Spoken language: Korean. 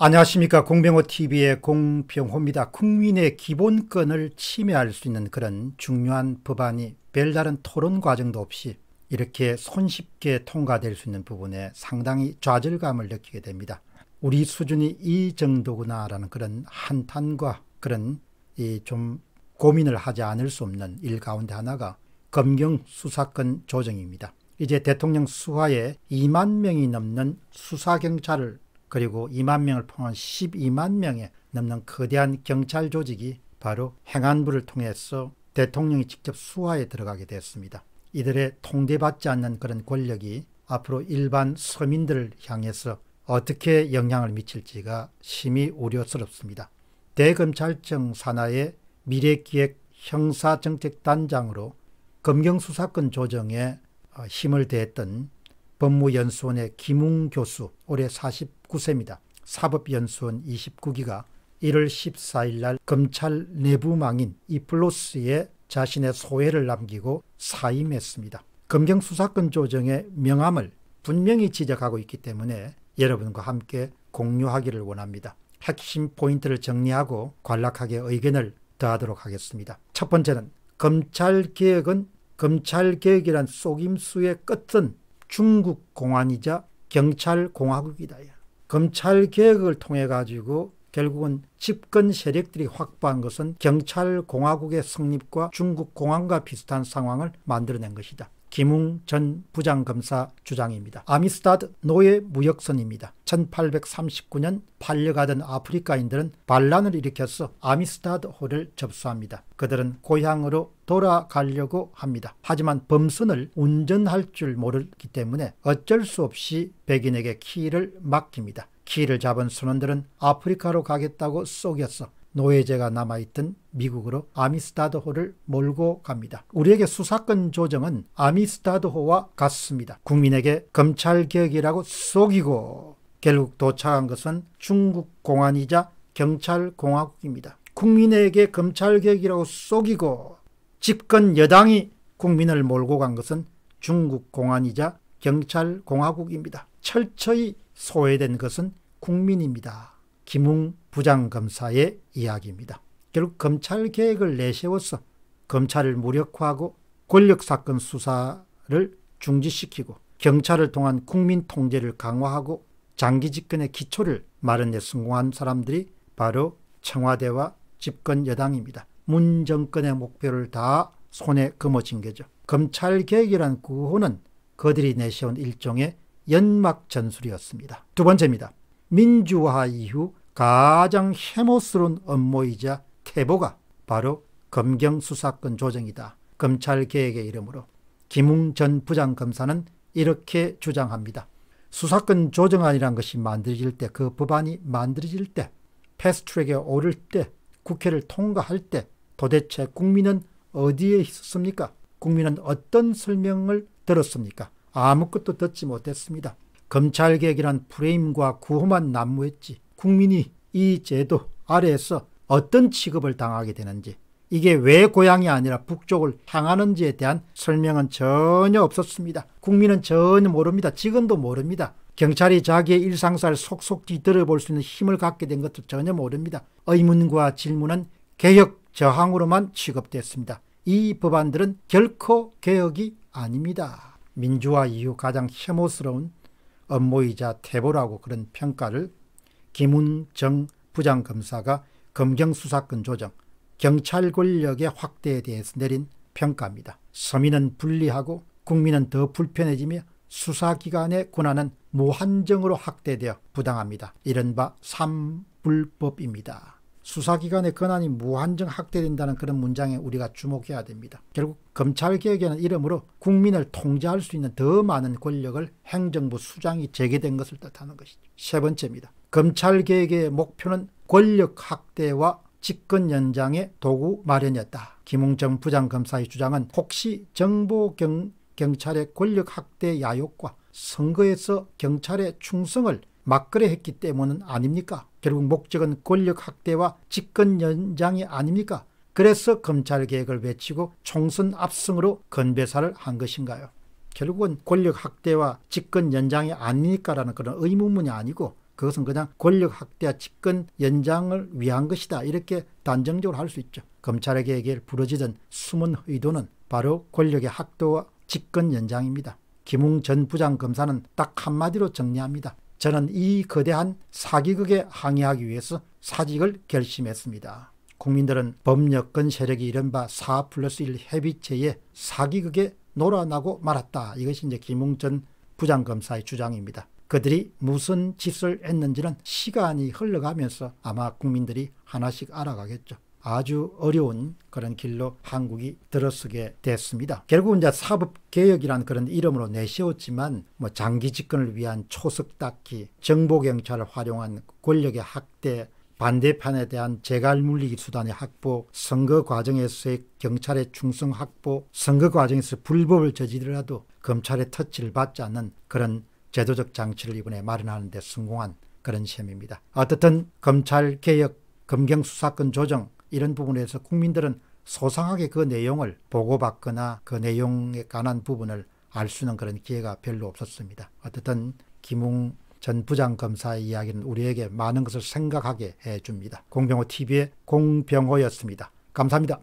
안녕하십니까 공병호TV의 공병호입니다. 국민의 기본권을 침해할 수 있는 그런 중요한 법안이 별다른 토론 과정도 없이 이렇게 손쉽게 통과될 수 있는 부분에 상당히 좌절감을 느끼게 됩니다. 우리 수준이 이 정도구나 라는 그런 한탄과 그런 이 좀 고민을 하지 않을 수 없는 일 가운데 하나가 검경 수사권 조정입니다. 이제 대통령 수하에 2만 명이 넘는 수사경찰을 그리고 2만 명을 포함한 12만 명에 넘는 거대한 경찰 조직이 바로 행안부를 통해서 대통령이 직접 수하에 들어가게 되었습니다. 이들의 통제받지 않는 그런 권력이 앞으로 일반 서민들을 향해서 어떻게 영향을 미칠지가 심히 우려스럽습니다. 대검찰청 산하의 미래기획 형사정책단장으로 검경수사권 조정에 어, 힘을 대했던 법무연수원의 김웅 교수 올해 29세입니다. 사법연수원 29기가 1월 14일 날 검찰 내부망인 이플로스에 자신의 소회를 남기고 사임했습니다. 검경 수사권 조정의 명함을 분명히 지적하고 있기 때문에 여러분과 함께 공유하기를 원합니다. 핵심 포인트를 정리하고 관락하게 의견을 더하도록 하겠습니다. 첫 번째는 검찰개혁은 검찰개혁이란 속임수의 끝은 중국공안이자 경찰공화국이다. 검찰 개혁을 통해 가지고 결국은 집권 세력들이 확보한 것은 경찰 공화국의 성립과 중국 공항과 비슷한 상황을 만들어낸 것이다. 김웅 전 부장검사 주장입니다. 아미스타드 노예 무역선입니다. 1839년 팔려가던 아프리카인들은 반란을 일으켜서 아미스타드 호를 접수합니다. 그들은 고향으로 돌아가려고 합니다. 하지만 범선을 운전할 줄 모르기 때문에 어쩔 수 없이 백인에게 키를 맡깁니다. 키를 잡은 선원들은 아프리카로 가겠다고 속였어 노예제가 남아있던 미국으로 아미스타드호를 몰고 갑니다. 우리에게 수사권 조정은 아미스타드호와 같습니다. 국민에게 검찰개혁이라고 속이고 결국 도착한 것은 중국 공안이자 경찰공화국입니다. 국민에게 검찰개혁이라고 속이고 집권 여당이 국민을 몰고 간 것은 중국 공안이자 경찰공화국입니다. 철저히 소외된 것은 국민입니다. 김웅 부장검사의 이야기입니다. 결국 검찰 계획을 내세워서 검찰을 무력화하고 권력사건 수사를 중지시키고 경찰을 통한 국민 통제를 강화하고 장기 집권의 기초를 마련에 성공한 사람들이 바로 청와대와 집권 여당입니다. 문 정권의 목표를 다 손에 거머쥔 거죠. 검찰 개혁이란 구호는 그들이 내세운 일종의 연막 전술이었습니다. 두 번째입니다. 민주화 이후 가장 해모스러운 업무이자 태보가 바로 검경수사권 조정이다. 검찰개혁의 이름으로. 김웅 전 부장검사는 이렇게 주장합니다. 수사권 조정안이란 것이 만들어질 때, 그 법안이 만들어질 때, 패스트트랙에 오를 때, 국회를 통과할 때 도대체 국민은 어디에 있었습니까? 국민은 어떤 설명을 들었습니까? 아무것도 듣지 못했습니다. 검찰개혁이란 프레임과 구호만 난무했지 국민이 이 제도 아래에서 어떤 취급을 당하게 되는지 이게 왜 고향이 아니라 북쪽을 향하는지에 대한 설명은 전혀 없었습니다. 국민은 전혀 모릅니다. 지금도 모릅니다. 경찰이 자기의 일상사를 속속뒤 들어볼 수 있는 힘을 갖게 된 것도 전혀 모릅니다. 의문과 질문은 개혁 저항으로만 취급됐습니다. 이 법안들은 결코 개혁이 아닙니다. 민주화 이후 가장 혐오스러운 업무이자 태보라고 그런 평가를 김훈정 부장검사가 검경수사권 조정, 경찰 권력의 확대에 대해서 내린 평가입니다. 서민은 불리하고 국민은 더 불편해지며 수사기관의 권한은 무한정으로 확대되어 부당합니다. 이른바 삼불법입니다. 수사기관의 권한이 무한정 확대된다는 그런 문장에 우리가 주목해야 됩니다. 결국 검찰개혁이라는 이름으로 국민을 통제할 수 있는 더 많은 권력을 행정부 수장이 제기된 것을 뜻하는 것이죠. 세 번째입니다. 검찰개혁의 목표는 권력 확대와 집권 연장의 도구 마련이었다. 김웅정 부장검사의 주장은 혹시 정보 경찰의 권력 확대 야욕과 선거에서 경찰의 충성을 막그래 했기 때문은 아닙니까? 결국 목적은 권력 확대와 집권 연장이 아닙니까? 그래서 검찰 개혁을 외치고 총선 압승으로 건배사를 한 것인가요? 결국은 권력 확대와 집권 연장이 아니니까라는 그런 의문문이 아니고 그것은 그냥 권력 확대와 집권 연장을 위한 것이다 이렇게 단정적으로 할 수 있죠. 검찰의 개혁에 부러지던 숨은 의도는 바로 권력의 확도와 집권 연장입니다. 김웅 전 부장검사는 딱 한마디로 정리합니다. 저는 이 거대한 사기극에 항의하기 위해서 사직을 결심했습니다. 국민들은 법력권 세력이 이른바 4 플러스 1 해비체의 사기극에 놀아나고 말았다. 이것이 이제 김웅전 부장검사의 주장입니다. 그들이 무슨 짓을 했는지는 시간이 흘러가면서 아마 국민들이 하나씩 알아가겠죠. 아주 어려운 그런 길로 한국이 들어서게 됐습니다. 결국은 이제 사법개혁이라는 그런 이름으로 내세웠지만 뭐 장기 집권을 위한 초석 닦기, 정보경찰을 활용한 권력의 학대, 반대편에 대한 재갈 물리기 수단의 확보, 선거 과정에서의 경찰의 충성 확보, 선거 과정에서 불법을 저지르라도 검찰의 터치를 받지 않는 그런 제도적 장치를 이번에 마련하는 데 성공한 그런 셈입니다. 어떻든 검찰개혁, 검경수사권 조정, 이런 부분에서 국민들은 소상하게 그 내용을 보고받거나 그 내용에 관한 부분을 알 수는 그런 기회가 별로 없었습니다. 어쨌든 김웅 전 부장검사의 이야기는 우리에게 많은 것을 생각하게 해줍니다. 공병호 TV의 공병호였습니다. 감사합니다.